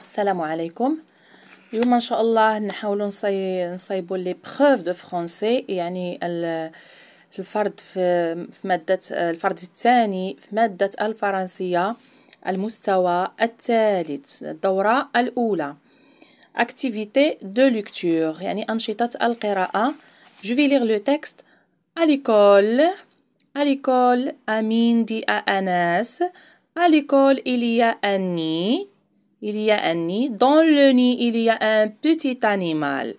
السلام عليكم اليوم ان شاء الله نحاولوا نصي... نصيبوا لي بروف دو فرونسي يعني الفرد في... في ماده الفرد الثاني في ماده الفرنسيه المستوى الثالث الدوره الاولى اكتيفيتي دو lecture يعني انشطه القراءه جو في lire لو تيكست ا ليكول ا ليكول امين دي ا اناس ا ليكول اليا اني il y a un nid. Dans le nid, il y a un petit animal.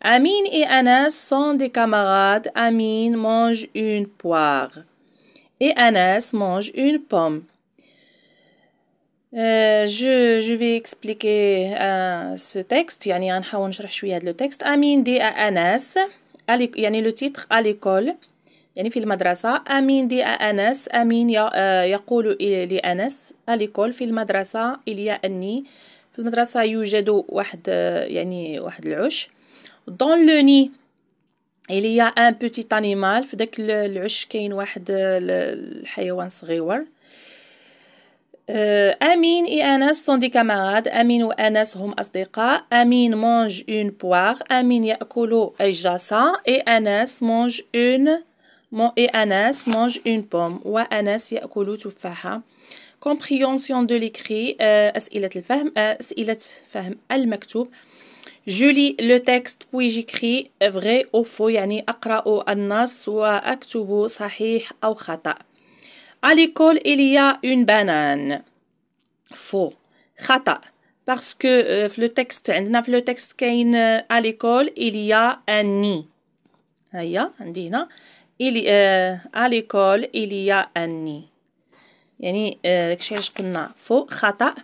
Amin et Anas sont des camarades. Amin mange une poire et Anas mange une pomme. Euh, je, je, vais expliquer euh, ce texte. Yani, le texte. Amin dit à Anas, le titre à l'école. يعني في المدرسة أمين دي أنس أمين آه، يقول لأنس أليكول في المدرسة إليا أني في المدرسة يوجد واحد آه، يعني واحد العش دون لوني إليا أن بوتي أنيمال في داك العش كاين واحد آه، الحيوان صغيور أمين إي أنس سون دي كاماراد أمين وأنس هم أصدقاء أمين مونج اون بواغ أمين يأكل أجاسة إي أنس مونج اون et Anas mange une pomme Ou Anas يأكل تفاحة compréhension de l'écrit أسئلة الفهم أسئلة فهم المكتوب Je lis le texte puis j'écris vrai ou faux يعني أقرأ النص وأكتب صحيح أو خطأ À l'école, il y a une banane. Faux. خطأ. Parce que le texte عندنا في le texte كاين à l'école il y a un nid. هيا عندي هنا إلي آه أليكول إليا أني يعني آه داكشي علاش قلنا فوق خطأ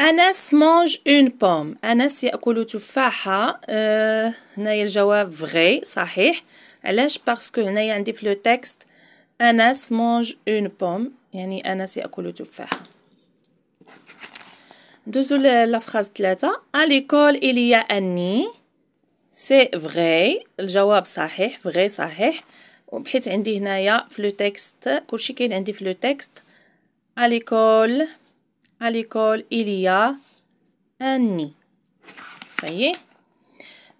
أنس مانج اون بوم أنس يأكل تفاحة آه هنايا الجواب فغي صحيح علاش باسكو هنايا عندي في لو تكست أنس مانج اون بوم يعني أنس يأكل تفاحة ندوزو لافخاز ثلاثة أليكول إليا أني سي فغي الجواب صحيح فغي صحيح وبحيت عندي هنايا في لو تيكست كلشي كاين عندي في لو تيكست اليكول اليكول إليا اني صحيح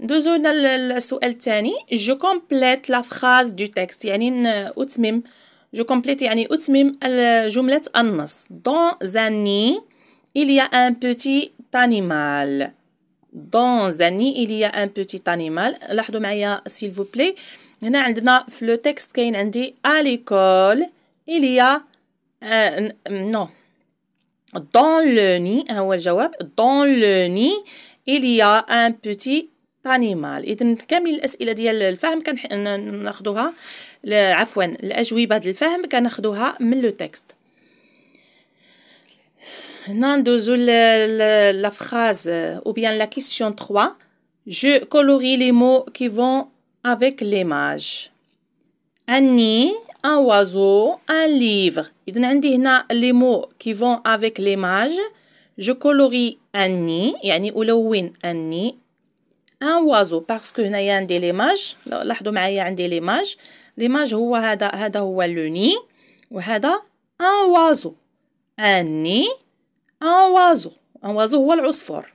ندوزو للسؤال الثاني جو كومبليت لا فراز دو تيكست يعني اتمم جو كومبليت يعني اتمم جمله النص دون زاني il y a un petit animal بون زاني إليا أن بوتيت أنيمال animal لاحظوا معايا سيل فو بلي هنا عندنا في لو تيكست كاين عندي أليكول إليا il y a non dans le هو الجواب دون لو ني إليا أن بوتيت أنيمال إذن كامل الاسئله ديال الفهم كناخذوها عفوا الاجوبه ديال الفهم كناخدوها من لو تيكست la, la phrase euh, ou bien la question 3, je colorie les mots qui vont avec l'image. Un nid, un oiseau, un livre. les mots qui vont avec l'image. Je colorie un nid, يعني ألون un nid. Un oiseau parce que y a l'image. لاحظوا معايا عندي l'image. l'image c'est le nid. Et un oiseau. Un nid ان وازو ان وازو هو العصفور.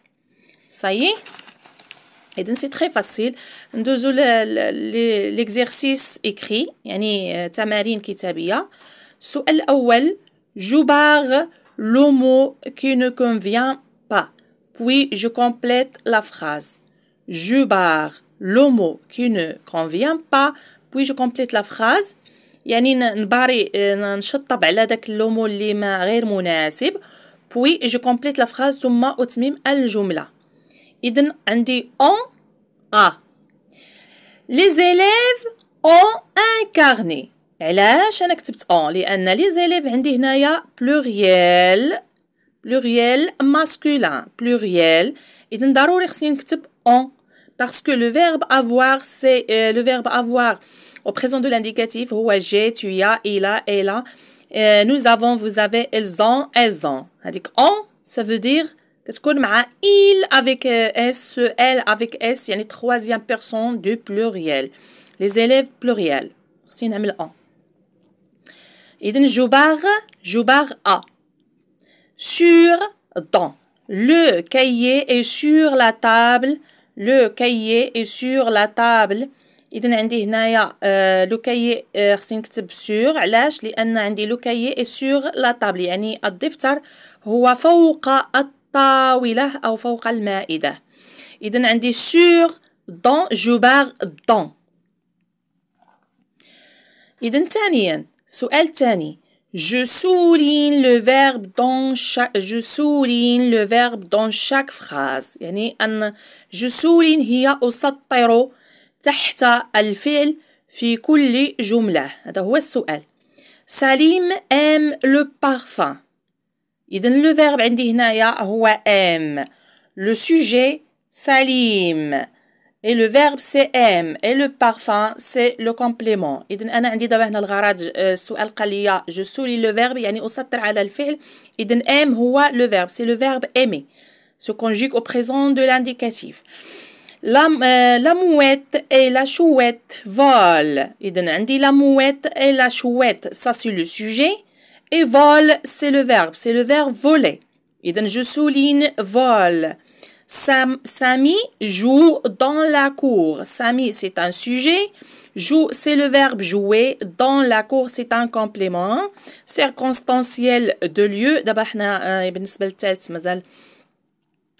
صايي اذا سي تري فاسيل ندوزو ليكزيرسيس اكري يعني تمارين كتابيه السؤال الاول باغ لو مو كي نو كونفيان با بوي جو كومبليت لا فراز باغ لو مو كي نو كونفيان با بوي جو كومبليت لا فراز يعني نباري نشطب على داك لومو اللي ما غير مناسب Oui, je complète la phrase ثم أتمم الجملة. إذن عندي on a. Les élèves ont un carnet. علاش أنا كتبت on لأن les élèves عندي هنايا pluriel pluriel masculin pluriel إذن ضروري خصني نكتب ont. parce que le verbe avoir c'est euh, le verbe avoir au présent de l'indicatif هو j'ai tu as il a elle a nous avons, vous avez, elles ont, elles ont. en on, ça veut dire il avec euh, S, elle avec S, il y a une troisième personne du pluriel. Les élèves pluriel. C'est une on. Donc, Jubar, Jubar A sur dans le cahier est sur la table le cahier est sur la table اذا عندي هنايا آه لوكايي آه، خصني نكتب سور علاش لان عندي لوكايي سور لا طابل يعني الدفتر هو فوق الطاوله او فوق المائده اذا عندي سور دون جوبار دون اذا ثانيا سؤال ثاني Je souligne le verbe dans chaque je souligne le verbe dans chaque phrase يعني أن je souligne هي أسطر تحت الفعل في كل جملة هذا هو السؤال سليم ام لو بارفان اذا لو فيرب عندي هنايا هو ام لو سوجي سليم Et le verbe c'est aime et le parfum c'est le complément. إذا أنا عندي دابا هنا الغرض آه، السؤال قال لي جو سولي لو فيرب يعني أسطر على الفعل. إذا aime هو لو فيرب سي لو فيرب أيمي Se conjugue au présent de l'indicatif. Euh, la, mouette et la chouette volent. Iden, dit la mouette et la chouette. Ça, c'est le sujet. Et vol, c'est le verbe. C'est le verbe voler. Iden, je souligne vol. Sam, Samy joue dans la cour. Samy, c'est un sujet. Joue, c'est le verbe jouer. Dans la cour, c'est un complément. Circonstanciel de lieu.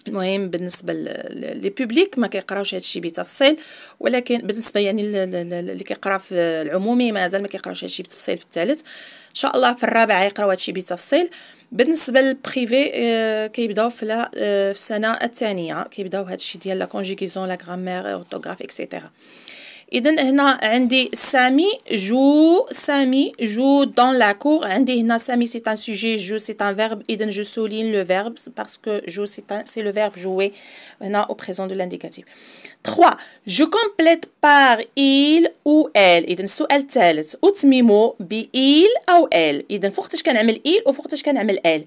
المهم بالنسبه لي بوبليك ما كيقراوش هادشي بتفصيل ولكن بالنسبه يعني اللي كيقرا في العمومي مازال ما كيقراوش هادشي بتفصيل في الثالث ان شاء الله في الرابع يقراو هادشي بتفصيل بالنسبه للبريفي آه، كيبداو آه، في السنه الثانيه كيبداو هادشي ديال لا كونجيكيزون لا غرامير اورتوغراف اكسيتيرا Et donc هنا عندي Sami joue Sami joue dans la cour. J'ai ici Sami c'est un sujet, joue c'est un verbe. Donc je souligne le verbe parce que joue c'est le verbe jouer maintenant au présent de l'indicatif. Trois, Je complète par il ou elle. Donc le 3ème, oتميمو ب il ou elle. Donc faut que je fais il et faut que je fais elle.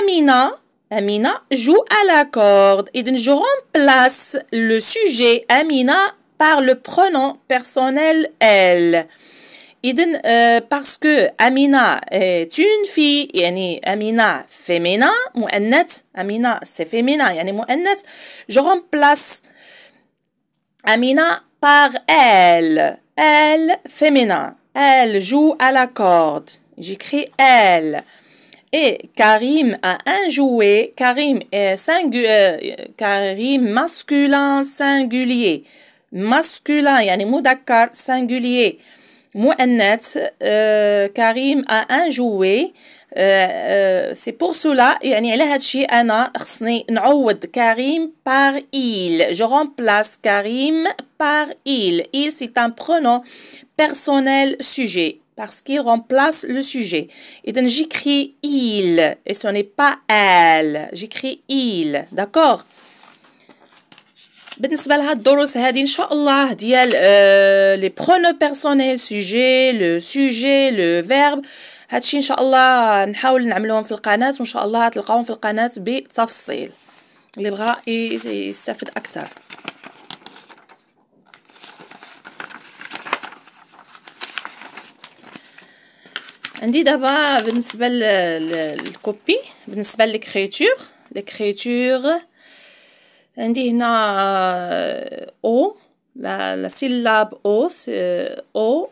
Amina, Amina joue à la corde. Donc je remplace le sujet Amina par le pronom personnel elle. Euh, parce que Amina est une fille, Amina féminin. y مؤنث Amina c'est féminin, يعني مؤنث Je remplace Amina par elle elle féminin elle joue à la corde j'écris elle et Karim a un jouet Karim est singulier, euh, Karim masculin singulier masculin, mots d'accord singulier. Mouennet, euh, Karim a un jouet. Euh, euh, c'est pour cela, Karim par il. Je remplace Karim par il. Il, c'est un pronom personnel sujet parce qu'il remplace le sujet. Et donc, j'écris il et ce n'est pas elle. J'écris il. D'accord? بالنسبه لها الدروس هذه ان شاء الله ديال آه، لي برونو بيرسونيل سوجي لو سوجي لو فيرب هادشي ان شاء الله نحاول نعملوهم في القناه وان شاء الله تلقاوهم في القناه بتفصيل اللي بغى يستفد اكثر عندي دابا بالنسبه للكوبي بالنسبه للكريتور لكريتور عندي هنا آه، او لا لا سيلاب او آه، او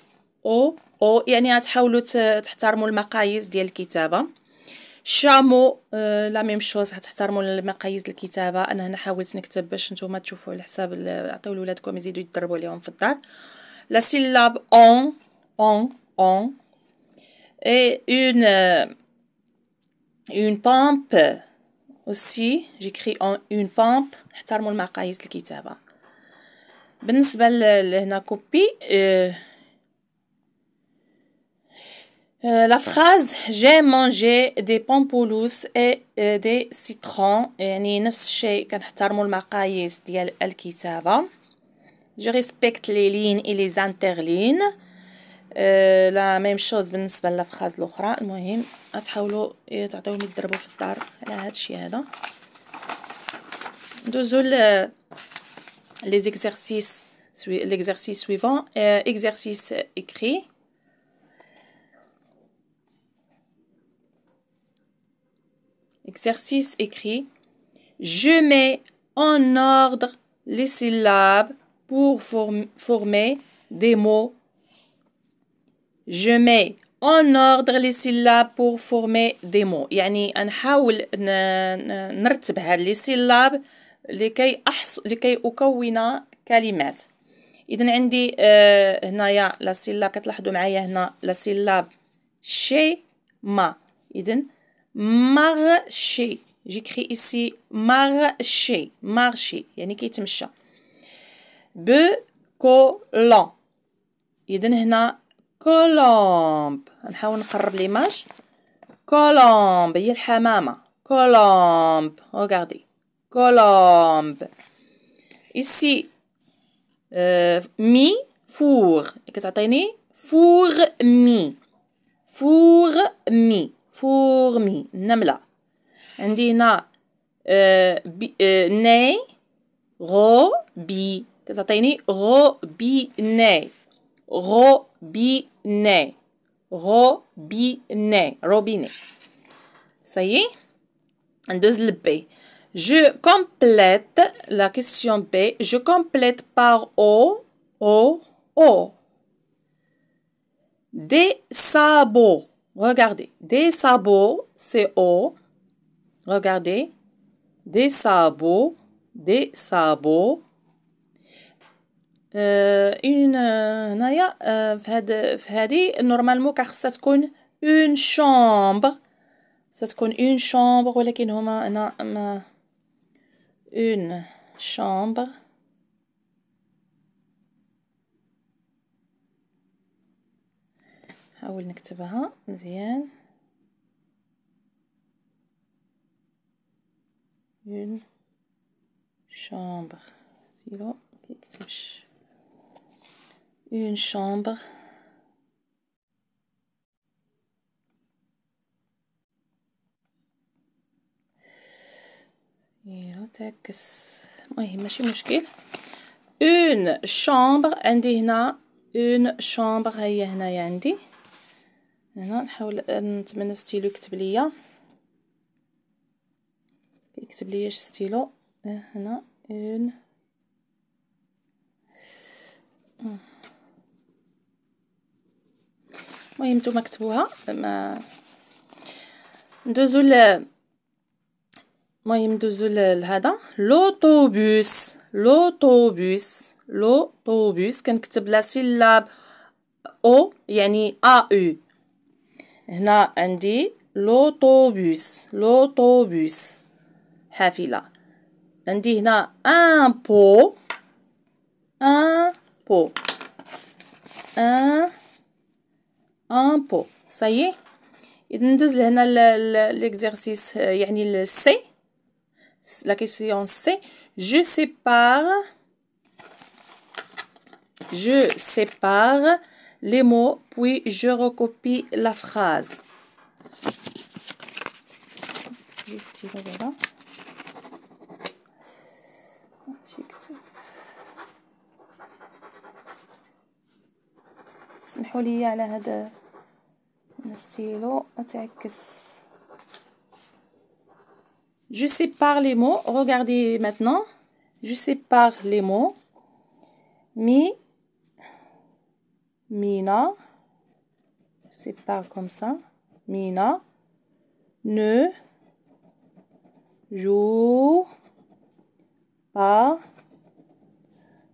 او او يعني غتحاولوا تحترموا المقاييس ديال الكتابه شامو آه، لا ميم شوز غتحترموا المقاييس الكتابه انا هنا حاولت نكتب باش نتوما تشوفوا على حساب عطيو لولادكم يزيدوا يتدربوا عليهم في الدار لا سيلاب اون اون اون اي اون اون بامب aussi j'écris en une pompe احترموا المقاييس الكتابه بالنسبه لهنا كوبي la phrase j'ai mangé des pompolous et euh, des citrons يعني نفس الشيء كنحترموا المقاييس ديال الكتابه je respecte les lignes et les interlignes آه لا ميم شوز بالنسبه للافخاز الاخرى المهم غتحاولوا إيه تعطيوهم يتضربوا في الدار على هذا الشيء هذا ندوزو ل لي زيكزيرسيس ليكزيرسيس سويفون آه، اكزيرسيس اكري Exercice écrit. Je mets en ordre les syllabes pour form former des mots Je mets en ordre les syllabes pour former des mots يعني نحاول نرتب هاد لي syllabes لكي أحص... لكي أكون كلمات إذا عندي آه هنايا لا سيلاب كتلاحظوا معايا هنا لا سيلاب شي ما إذا marché j'écris ici marché مارشي يعني كيتمشى بكولون إذا هنا كولومب نحاول نقرب ليماج كولومب هي الحمامة كولومب regardez كولومب ici مي فور كتعطيني فور مي فور مي فور مي نملة عندي هنا ني ناي غو بي كتعطيني غو بي ناي غو Robinet. Robinet. Robinet. Ça y est Deux B. Je complète la question B. Je complète par O, O, O. Des sabots. Regardez. Des sabots, c'est O. Regardez. Des sabots, des sabots. اون آه، آه، هنايا آه، في هاد في هادي نورمالمون كان خصها تكون اون شومبر ستكون اون شومبر ولكن هما انا ما اون شومبر نحاول نكتبها مزيان اون شومبر سيلو كيكتبش une chambre تعكس المهم ماشي مشكل اون شامبر عندي هنا اون شامبر ها هي هنايا عندي هنا نحاول نتمنى ستيلو يكتب ليا يكتب ليا ستيلو هنا اون المهم نتوما كتبوها ما ندوزو ل المهم ندوزو لهذا لوطوبوس لوطوبوس لوطوبوس كنكتب لا سيلاب او يعني ا او e. هنا عندي لوطوبوس لوطوبوس حافله عندي هنا ان بو ان بو ان Ça est. Et اذا ندوز لهنا l'exercice يعني euh, C. la question C je sépare je sépare les mots puis je recopie la phrase je sépare les mots regardez maintenant je sépare les mots mi mina je sépare comme ça mina ne joue pas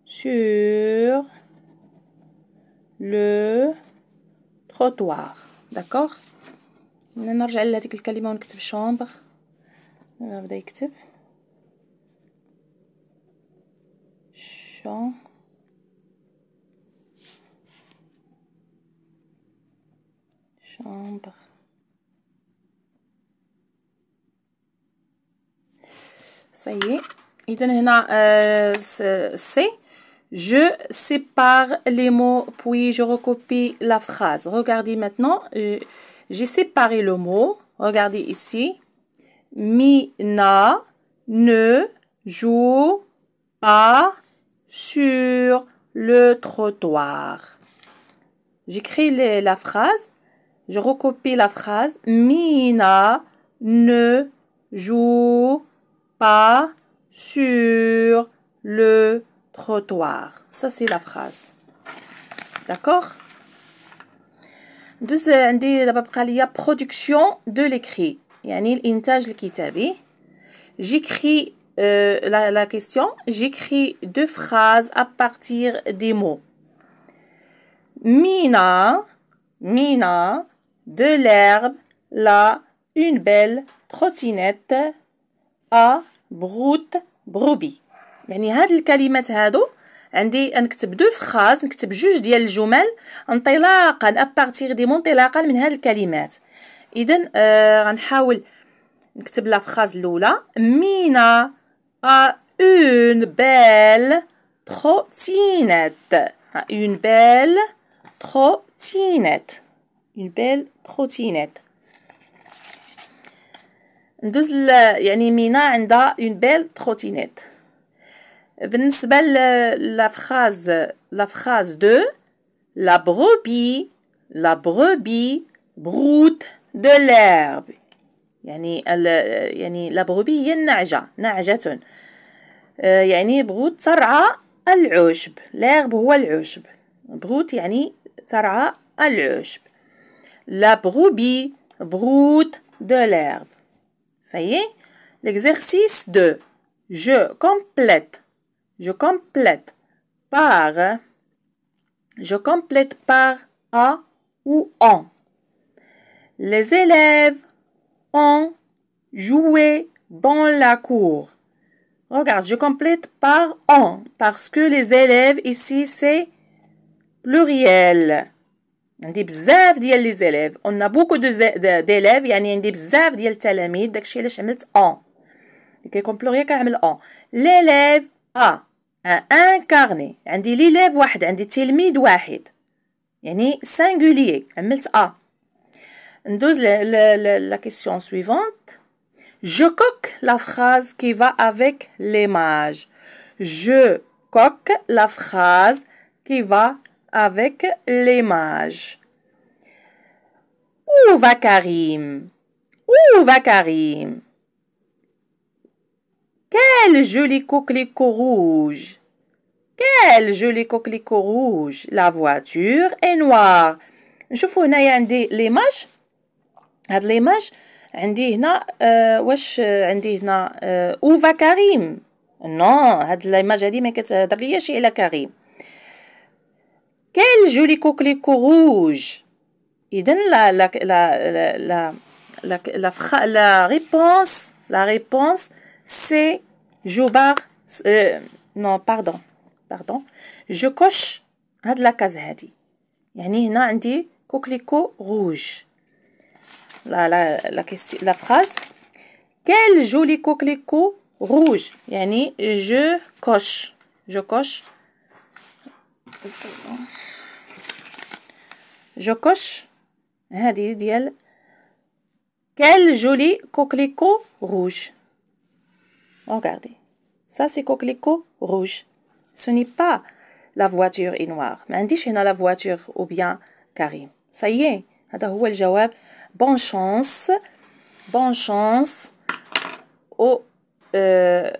sur لو تروطوار داكوغ هنا نرجع لهاديك الكلمه ونكتب شومبغ نبدا يكتب شوم شومبغ صيي اذا هنا آه سي Je sépare les mots, puis je recopie la phrase. Regardez maintenant, euh, j'ai séparé le mot. Regardez ici. Mina ne joue pas sur le trottoir. J'écris la phrase. Je recopie la phrase. Mina ne joue pas sur le trottoir trottoir. Ça, c'est la phrase. D'accord دوز عندي y production production de l'écrit. y a l'écrit. j'écris euh, la, la question j'écris deux phrases à partir des mots Mina Mina de l'herbe là une belle trottinette à broute brebis يعني هاد الكلمات هادو عندي نكتب دو فخاز نكتب جوج ديال الجمل انطلاقا ابارتيغ دي منطلاقا من هاد الكلمات اذا آه غنحاول نكتب لا فخاز الاولى مينا ا اون بيل تروتينيت اون بيل تروتينيت اون بيل تروتينيت ندوز يعني مينا عندها اون بيل تروتينيت بالنسبة la phrase phrase la brebis la brebis broute de l'herbe la brebis est النعجة نعجة يعني La brebis l'herbe ou la بروت la brebis broute de l'herbe ça y est l'exercice de je complète je complète par. Hein, je complète par A ou en. Les élèves ont joué dans la cour. Regarde, je complète par en parce que les élèves ici c'est pluriel. On dit beaucoup les élèves. On a beaucoup d'élèves on a بزاف d'élèves, التلاميذ داكشي علاش en. complète en. L'élève a un عندي un واحد عندي تلميذ واحد يعني A. عملت A ندوز la question suivante. Je coque la phrase qui va avec l'image. Je coque la phrase qui va avec l'image. Où va Karim Où va Karim quel joli coquelicot rouge Quel joli coquelicot rouge La voiture est noire. Je vous ai dit l'image. Cette image, j'ai là, où va Karim Non, cette image, j'ai dit, mais quest que c'est euh, la Karim Quel joli coquelicot rouge Il donne la réponse, la réponse, c'est Jobar. Euh, non, pardon. Pardon. Je coche hein, de la case هادي. يعني هنا عندي coquelicot rouge. La, la, la, question, la phrase. Quel joli coquelicot rouge. يعني je coche. Je coche. Je coche. Hein, dit elle Quel joli coquelicot rouge. Regardez. Ça, c'est coquelicot rouge. Ce n'est pas la voiture est noire. Mais عنديش a la voiture ou bien Karim. Ça y est. Bonne chance. Bonne chance. Euh,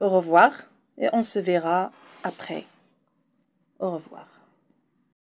au revoir. Et on se verra après. Au revoir.